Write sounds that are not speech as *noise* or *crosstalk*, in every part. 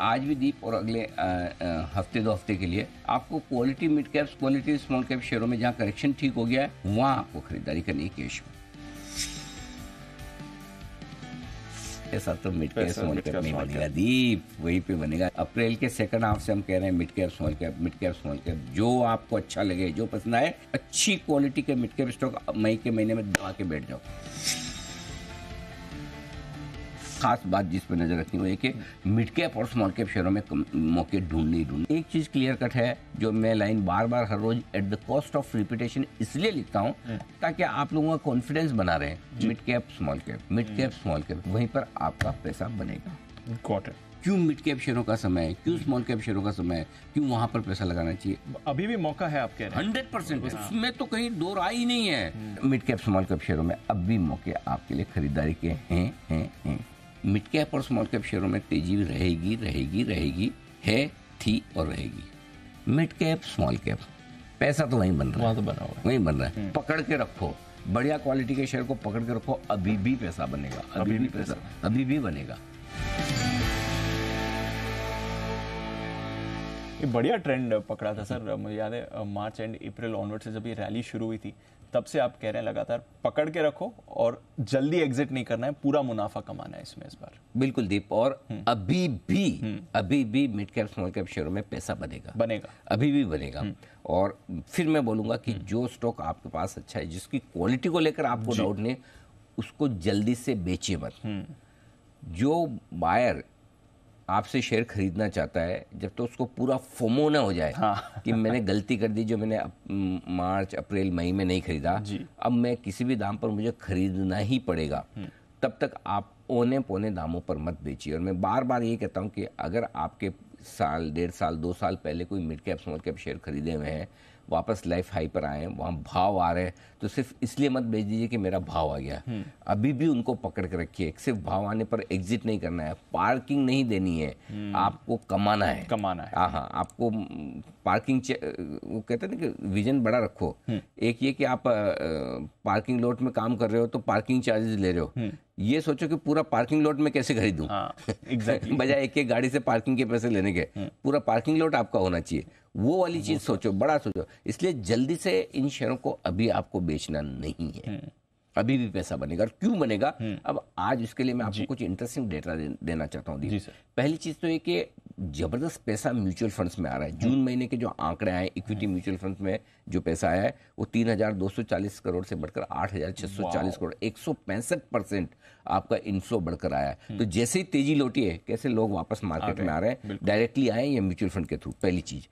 आज भी दीप और अगले आ, आ, हफ्ते दो हफ्ते के लिए आपको quality mid caps quality small cap शेयरों में जहां करेक्शन ठीक हो गया है वहां आपको खरीदारी करनी है कैश में ऐसा तो मिड कैप स्मॉल कैप नहीं बनेगा दीप वहीं पे बनेगा अप्रैल के सेकंड हाफ से हम कह रहे हैं mid cap small cap mid cap small cap जो आपको अच्छा लगे जो पसंद आए अच्छी क्वालिटी के मिड कैप स्टॉक मई के महीने में दबा के बैठ जाओ खास बात जिस पर नज़र रखनी हुई कि मिड कैप और स्मॉल कैप शेयरों में मौके ढूंढ नहीं ढूंढ एक चीज़ क्लियर कट है जो मैं लाइन बार बार हर रोज at the cost of repetition इसलिए लिखता हूँ हम्म। ताकि आप लोगों का कॉन्फिडेंस बना रहे mid cap small cap mid cap small cap वहीं पर आपका पैसा बनेगा क्वार्टर क्यों मिड कैप शेयरों का समय है क्यों स्मॉल कैप शेयरों का समय है क्यों वहां पर पैसा लगाना चाहिए अभी भी मौका है आपके हंड्रेड परसेंट उसमें तो कहीं दो राय ही नहीं है मिड कैप स्मॉल कैप शेयरों में अब भी मौके आपके लिए खरीदारी के हैं हैं हैं मिड कैप और स्मॉल कैप शेयरों में तेजी रहेगी रहेगी रहेगी है थी और रहेगी मिड कैप स्मॉल कैप पैसा तो वहीं बन रहा है तो बना हुआ वहीं बन रहा है हम्म। पकड़ के रखो बढ़िया क्वालिटी के शेयर को पकड़ के रखो अभी भी पैसा बनेगा अभी, अभी भी, भी पैसा अभी भी बनेगा ये बढ़िया ट्रेंड पकड़ा था सर मुझे याद है मार्च एंड अप्रैल ऑनवर्ड से जब ये रैली शुरू हुई थी तब से आप कह रहे हैं लगातार पकड़ के रखो और जल्दी एग्जिट नहीं करना है पूरा मुनाफा कमाना है इसमें इस बार बिल्कुल दीप और हम्म। अभी भी हम्म। अभी भी मिड कैप स्मॉल कैप शेयरों में पैसा बनेगा बनेगा अभी भी बनेगा हम्म। और फिर मैं बोलूंगा कि जो स्टॉक आपके पास अच्छा है जिसकी क्वालिटी को लेकर आपको डाउट नहीं उसको जल्दी से बेचिए मत जो बायर आपसे शेयर खरीदना चाहता है जब तो उसको पूरा फोमो ना हो जाए हाँ। कि मैंने गलती कर दी जो मैंने अप, मार्च अप्रैल मई में नहीं खरीदा अब मैं किसी भी दाम पर मुझे खरीदना ही पड़ेगा हम्म। तब तक आप ओने पोने दामों पर मत बेचिए और मैं बार बार ये कहता हूँ कि अगर आपके साल डेढ़ साल दो साल पहले कोई mid cap small cap share खरीदे हुए हैं वापस लाइफ हाई पर आए वहाँ भाव आ रहे हैं तो सिर्फ इसलिए मत भेज दीजिए कि मेरा भाव आ गया हम्म। अभी भी उनको पकड़ के रखिए सिर्फ भाव आने पर एग्जिट नहीं करना है पार्किंग नहीं देनी है हम्म। आपको कमाना है कमाना है हाँ हाँ आपको पार्किंग हम्म, वो कहते हैं ना कि विजन बड़ा रखो एक ये कि आप पार्किंग लोट में काम कर रहे हो तो पार्किंग चार्जेस ले रहे हो ये सोचो कि पूरा पार्किंग लोट में कैसे खरीदूँ हाँ, *laughs* बजाय एक एक गाड़ी से पार्किंग के पैसे लेने के पूरा पार्किंग लोट आपका होना चाहिए वो वाली चीज़ तो सोचो बड़ा सोचो इसलिए जल्दी से इन शेयरों को अभी आपको बेचना नहीं है हम्म। अभी भी पैसा बनेगा और क्यों बनेगा हम्म। अब आज उसके लिए मैं आपको कुछ इंटरेस्टिंग डेटा देना चाहता हूँ पहली चीज़ तो ये कि ज़बरदस्त पैसा म्यूचुअल फंड्स में आ रहा है हम्म। जून महीने के जो आंकड़े आए इक्विटी हम्म। म्यूचुअल फंड्स में जो पैसा आया है वो 3,240 करोड़ से बढ़कर 8,640 करोड़ एक परसेंट आपका इनफ्लो बढ़कर आया है हम्म। तो जैसे ही तेजी लौटी है कैसे लोग वापस मार्केट में आ रहे हैं डायरेक्टली आए या म्यूचुअल फंड के थ्रू पहली चीज़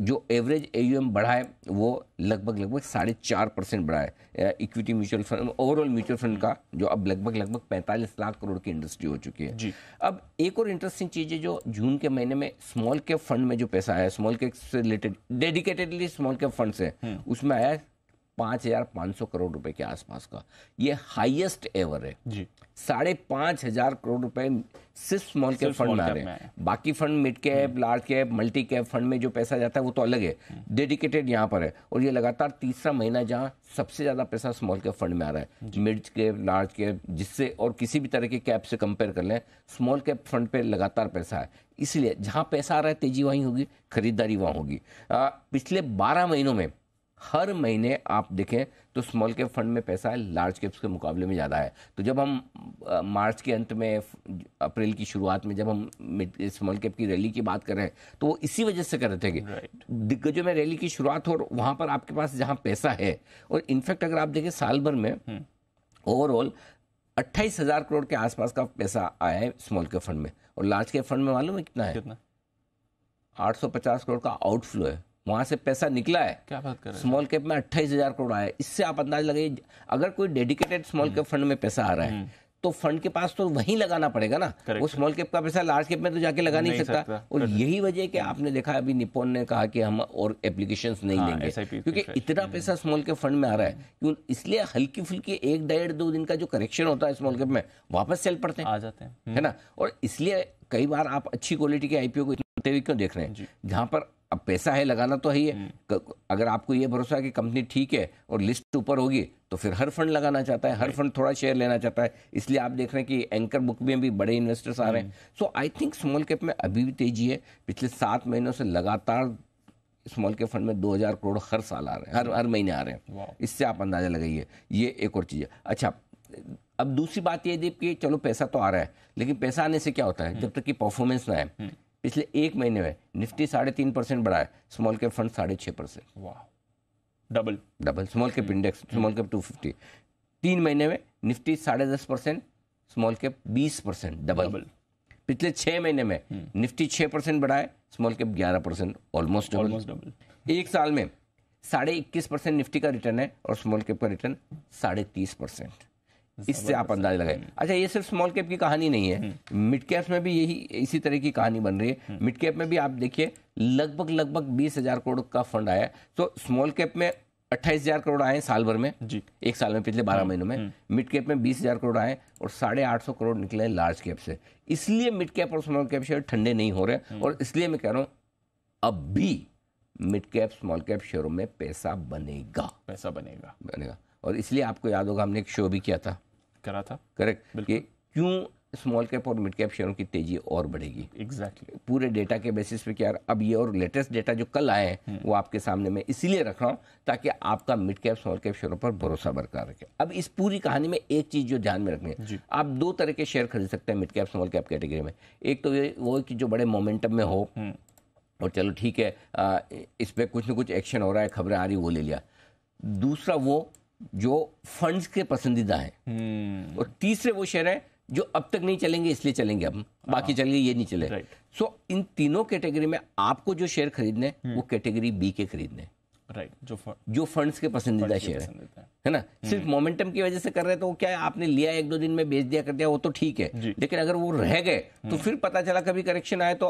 जो एवरेज ए बढ़ा है वो लगभग लगभग साढ़े चार परसेंट बढ़ा है equity mutual fund overall mutual fund का जो अब लगभग लगभग पैंतालीस लाख करोड़ की इंडस्ट्री हो चुकी है जी अब एक और इंटरेस्टिंग चीज़ है जो जून के महीने में स्मॉल कैप फंड में जो पैसा आया स्मॉल कैप से related dedicatedly small cap fund से उसमें आया पाँच हज़ार पाँच सौ करोड़ रुपए के आसपास का ये हाईएस्ट एवर है साढ़े पाँच हज़ार करोड़ रुपए सिर्फ स्मॉल कैप फंड में आ रहे हैं बाकी fund mid cap large cap multi cap fund में जो पैसा जाता है वो तो अलग है डेडिकेटेड हम्म। यहाँ पर है और ये लगातार तीसरा महीना जहाँ सबसे ज़्यादा पैसा स्मॉल कैप फंड में आ रहा है मिड कैप लार्ज कैप जिससे और किसी भी तरह के कैप से कंपेयर कर लें स्मॉल कैप फंड पे लगातार पैसा है इसलिए जहाँ पैसा आ रहा है तेजी वहीं होगी खरीदारी वहाँ होगी पिछले बारह महीनों में हर महीने आप देखें तो स्मॉल कैप फंड में पैसा लार्ज कैप्स के मुकाबले में ज़्यादा है तो जब हम मार्च के अंत में अप्रैल की शुरुआत में जब हम स्मॉल कैप की रैली की बात कर रहे हैं तो वो इसी वजह से कर रहे थे कि right. दिग्गजों में रैली की शुरुआत हो और वहाँ पर आपके पास जहाँ पैसा है और इनफैक्ट अगर आप देखें साल भर में ओवरऑल हम्म। अट्ठाईस हज़ार करोड़ के आसपास का पैसा आया है स्मॉल कैप फंड में और लार्ज कैप फंड में मालूम है कितना है कितना आठ सौ पचास करोड़ का आउटफ्लो है वहां से पैसा निकला है क्या बात कर स्मॉल कैप में अट्ठाईस हजार करोड़ आया इससे आप अंदाज लगाइए अगर कोई dedicated small hmm. Cap fund में पैसा आ रहा है हम्म। तो फंड के पास तो वहीं लगाना पड़ेगा ना वो स्मॉल कैप का पैसा लार्ज कैप में तो जाके लगा नहीं, नहीं सकता, सकता। और यही वजह कि आपने देखा अभी निपोन ने कहा कि हम और एप्लीकेशंस नहीं हाँ, देंगे क्योंकि इतना हम्म। पैसा स्मॉल कैप फंड में आ रहा है क्यों इसलिए हल्की फुल्की एक डेढ़ दो दिन का जो करेक्शन होता है स्मॉल कैप में वापस सेल पड़ते हैं आ जाते हैं है ना और इसलिए कई बार आप अच्छी क्वालिटी के आईपीओ को इतने क्यों देख रहे हैं जहां पर अब पैसा है लगाना तो है ही है हम्म। अगर आपको ये भरोसा है कि कंपनी ठीक है और लिस्ट ऊपर होगी तो फिर हर फंड लगाना चाहता है हर फंड थोड़ा शेयर लेना चाहता है इसलिए आप देख रहे हैं कि एंकर बुक में भी बड़े इन्वेस्टर्स आ रहे हैं so I think small cap में अभी भी तेजी है पिछले सात महीनों से लगातार स्मॉल कैप फंड में हजार करोड़ हर साल आ रहे हैं हर हर महीने आ रहे हैं इससे आप अंदाजा लगाइए ये एक और चीज़ है अच्छा अब दूसरी बात ये दीप कि चलो पैसा तो आ रहा है लेकिन पैसा आने से क्या होता है हम्म। जब तक कि परफॉर्मेंस ना है हम्म। पिछले एक महीने में निफ्टी साढ़े तीन परसेंट बढ़ा है स्मॉल कैप फंड साढ़े छः परसेंट वाह double double small cap index small cap two fifty तीन महीने में निफ्टी साढ़े दस परसेंट स्मॉल कैप बीस परसेंट डबल डबल पिछले छः महीने में हम्म। निफ्टी छः परसेंट बढ़ा है स्मॉल कैप ग्यारह परसेंट ऑलमोस्ट डबल एक साल में साढ़े इक्कीस परसेंट निफ्टी का रिटर्न है और स्मॉल कैप का रिटर्न साढ़े तीस परसेंट इससे आप अंदाजा लगाए हम्म। अच्छा ये सिर्फ स्मॉल कैप की कहानी नहीं है मिड हम्म। कैप में भी यही इसी तरह की कहानी बन रही है मिड हम्म। कैप में भी आप देखिए लगभग लगभग बीस हजार करोड़ का फंड आया तो स्मॉल कैप में अट्ठाईस हजार करोड़ आए साल भर में जी एक साल में पिछले बारह महीनों में मिड कैप में बीस हजार करोड़ आए और साढ़े आठ सौ करोड़ निकले लार्ज कैप से इसलिए मिड कैप और स्मॉल कैप शेयर ठंडे नहीं हो रहे और इसलिए मैं कह रहा हूं अब भी मिड कैप स्मॉल कैप शेयरों में पैसा बनेगा पैसा बनेगा बनेगा और इसलिए आपको याद होगा हमने एक शो भी किया था करा था करेक्ट ये क्यों स्मॉल कैप और मिड कैप शेयरों की तेजी और बढ़ेगी एग्जैक्टली exactly. पूरे डेटा के बेसिस पे क्या अब ये और लेटेस्ट डेटा जो कल आए हैं हम्म। वो आपके सामने मैं इसीलिए रख रहा हूँ ताकि आपका मिड कैप स्मॉल कैप शेयरों पर भरोसा बरकरार रखे अब इस पूरी कहानी में एक चीज़ जो ध्यान में रखनी है आप दो तरह के शेयर खरीद सकते हैं mid cap small cap category में एक तो ये वो कि जो बड़े मोमेंटम में हो हम्म। और चलो ठीक है इस पर कुछ ना कुछ एक्शन हो रहा है खबरें आ रही वो ले लिया दूसरा वो जो फंड्स के पसंदीदा हैं हम्म। और तीसरे वो शेयर हैं जो अब तक नहीं चलेंगे इसलिए चलेंगे हम बाकी हाँ। चलेंगे ये नहीं चले सो so, इन तीनों कैटेगरी में आपको जो शेयर खरीदने वो कैटेगरी हम्म। बी के खरीदने राइट जो फंड जो फंड्स के पसंदीदा शेयर है है ना हम्म। सिर्फ मोमेंटम की वजह से कर रहे तो वो क्या है आपने लिया एक दो दिन में बेच दिया कर दिया वो तो ठीक है लेकिन अगर वो रह गए तो हम्म। फिर पता चला कभी करेक्शन आए तो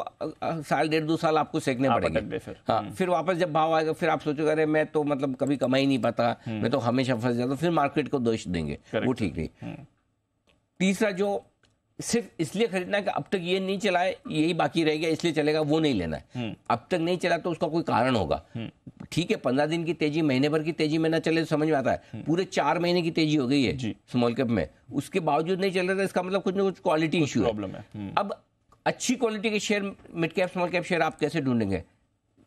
साल डेढ़ दो साल आपको सेकने पड़ेंगे फिर हाँ हम्म। फिर वापस जब भाव आएगा फिर आप सोचोगे अरे मैं तो मतलब कभी कमा ही नहीं पाता मैं तो हमेशा फंस जाता फिर मार्केट को दोष देंगे वो ठीक नहीं तीसरा जो सिर्फ इसलिए खरीदना है कि अब तक ये नहीं चला है यही बाकी रह गया इसलिए चलेगा वो नहीं लेना है हम्म। अब तक नहीं चला तो उसका कोई कारण होगा हम्म। ठीक है पंद्रह दिन की तेजी महीने भर की तेजी में ना चले तो समझ में आता है हम्म। पूरे चार महीने की तेजी हो गई है स्मॉल कैप में उसके बावजूद नहीं चल रहा था इसका मतलब कुछ ना कुछ क्वालिटी इश्यू प्रॉब्लम है अब अच्छी क्वालिटी के share mid cap small cap share आप कैसे ढूंढेंगे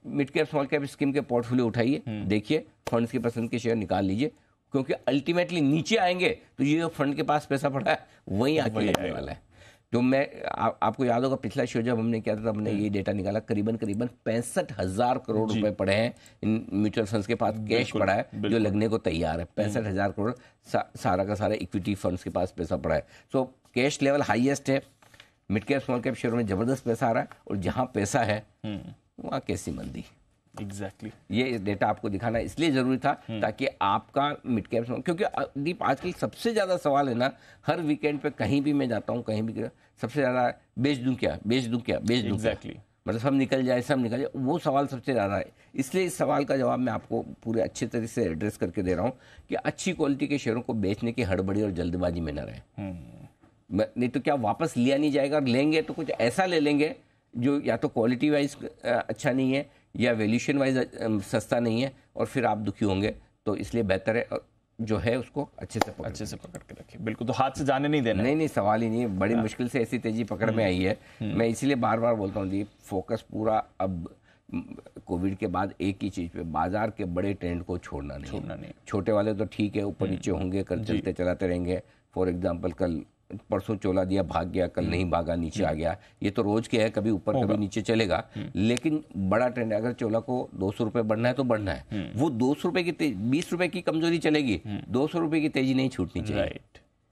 mid cap small cap scheme के पोर्टफोलियो उठाइए देखिए फंड्स की पसंद के शेयर निकाल लीजिए क्योंकि अल्टीमेटली नीचे आएंगे तो ये जो फंड के पास पैसा पड़ा है वहीं आके लगने वाला है तो मैं आ, आपको याद होगा पिछला शो जब हमने किया था हमने हम्म। ये डेटा निकाला करीबन करीबन पैंसठ हजार करोड़ रुपए पड़े हैं इन म्यूचुअल फंड्स के पास कैश पड़ा है जो लगने को तैयार है पैंसठ हम्म। हजार करोड़ सा, सारा का सारा इक्विटी फंड्स के पास पैसा पड़ा है सो कैश लेवल हाईएस्ट है mid cap small cap share में जबरदस्त पैसा आ रहा है और जहाँ पैसा है हम्म। वहाँ कैसी मंदी एग्जैक्टली exactly. ये डेटा आपको दिखाना इसलिए जरूरी था हम्म। ताकि आपका मिड कैप क्योंकि दीप आजकल सबसे ज़्यादा सवाल है ना हर वीकेंड पे कहीं भी मैं जाता हूँ कहीं भी सबसे ज़्यादा बेच दू क्या बेच दू क्या बेच दूँ एग्जैक्टली मतलब सब निकल जाए सब निकल जाए वो सवाल सबसे ज़्यादा है इसलिए इस सवाल का जवाब मैं आपको पूरे अच्छे तरीके से एड्रेस करके दे रहा हूँ कि अच्छी क्वालिटी के शेयरों को बेचने की हड़बड़ी और जल्दबाजी में ना रहे हम्म। नहीं तो क्या वापस लिया नहीं जाएगा और लेंगे तो कुछ ऐसा ले लेंगे जो या तो क्वालिटी वाइज अच्छा नहीं है या वैल्यूशन वाइज सस्ता नहीं है और फिर आप दुखी होंगे तो इसलिए बेहतर है जो है उसको अच्छे से अच्छे से पकड़ के रखिए बिल्कुल तो हाथ से जाने नहीं देना नहीं नहीं सवाल ही नहीं बड़ी हाँ। मुश्किल से ऐसी तेजी पकड़ में हम्म, आई है हम्म। मैं इसीलिए बार बार बोलता हूँ दीप फोकस पूरा अब कोविड के बाद एक ही चीज़ पे बाजार के बड़े ट्रेंड को छोड़ना नहीं छोड़ना नहीं छोटे वाले तो ठीक है ऊपर हम्म। नीचे होंगे कल चलते चलाते रहेंगे फॉर एग्जाम्पल कल परसों चोला दिया भाग गया कल नहीं हम्म। भागा नीचे आ हम्म। गया ये तो रोज के है कभी ऊपर कभी नीचे चलेगा हम्म। लेकिन बड़ा ट्रेंड है अगर चोला को दो सौ रुपए बढ़ना है तो बढ़ना है वो दो सौ रुपए की बीस रुपए की कमजोरी चलेगी दो सौ रुपए की तेजी नहीं छूटनी चाहिए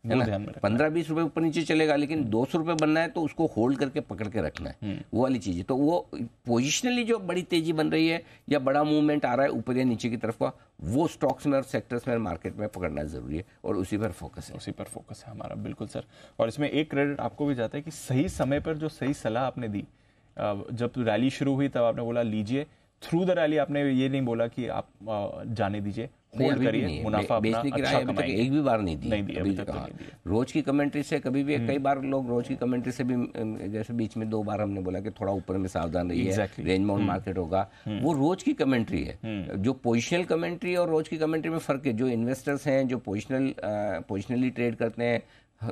पंद्रह बीस रुपए ऊपर नीचे चलेगा लेकिन दो सौ रुपये बनना है तो उसको होल्ड करके पकड़ के रखना है हम्म। वो वाली चीज़ है तो वो पोजिशनली जो बड़ी तेजी बन रही है या बड़ा मूवमेंट आ रहा है ऊपर या नीचे की तरफ का वो स्टॉक्स में और सेक्टर्स में मार्केट में पकड़ना ज़रूरी है और उसी पर फोकस है उसी पर फोकस है हमारा बिल्कुल सर और इसमें एक क्रेडिट आपको भी जाता है कि सही समय पर जो सही सलाह आपने दी जब रैली शुरू हुई तब आपने बोला लीजिए थ्रू द रैली आपने ये नहीं बोला कि आप जाने दीजिए होल्ड करिए मुनाफा अपना अच्छा अभी तक एक भी बार नहीं दी अभी तक तो रोज की कमेंट्री से कभी भी हम्म। कई बार लोग रोज की कमेंट्री से भी जैसे बीच में दो बार हमने बोला कि थोड़ा ऊपर में सावधान रहिए रेंज माउंट मार्केट होगा हम्म। वो रोज की कमेंट्री है हम्म। जो पोजिशनल कमेंट्री और रोज की कमेंट्री में फर्क है जो इन्वेस्टर्स हैं जो पोजिशनल पोजिशनली ट्रेड करते हैं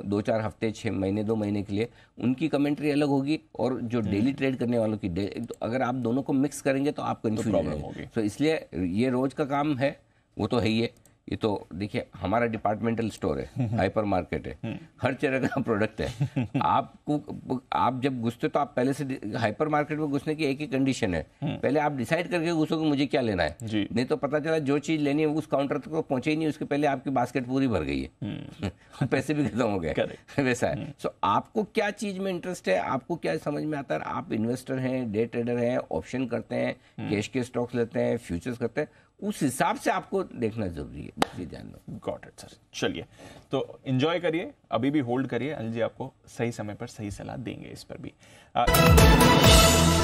दो चार हफ्ते छः महीने दो महीने के लिए उनकी कमेंट्री अलग होगी और जो डेली हम्म। ट्रेड करने वालों की तो अगर आप दोनों को मिक्स करेंगे तो आप कन्फ्यूज तो होगी तो इसलिए ये रोज का काम है वो तो है ही है ये तो देखिए हमारा डिपार्टमेंटल स्टोर है हाइपर हम्म, मार्केट हम्म। है हम्म। हर तरह का प्रोडक्ट है *laughs* आपको आप जब घुसते तो आप पहले से हाइपर मार्केट में घुसने की एक ही कंडीशन है पहले आप डिसाइड करके घुसो कि मुझे क्या लेना है नहीं तो पता चला जो चीज़ लेनी है उस काउंटर तक तो पहुंचे ही नहीं उसके पहले आपकी बास्केट पूरी भर गई है *laughs* पैसे भी खत्म हो गए *laughs* वैसा है सो आपको क्या चीज़ में इंटरेस्ट है आपको क्या समझ में आता है आप इन्वेस्टर हैं डे ट्रेडर हैं ऑप्शन करते हैं कैश के स्टॉक्स लेते हैं फ्यूचर्स करते हैं उस हिसाब से आपको देखना जरूरी है ध्यान दो गॉट इट सर चलिए तो इन्जॉय करिए अभी भी होल्ड करिए अनिल जी आपको सही समय पर सही सलाह देंगे इस पर भी आ...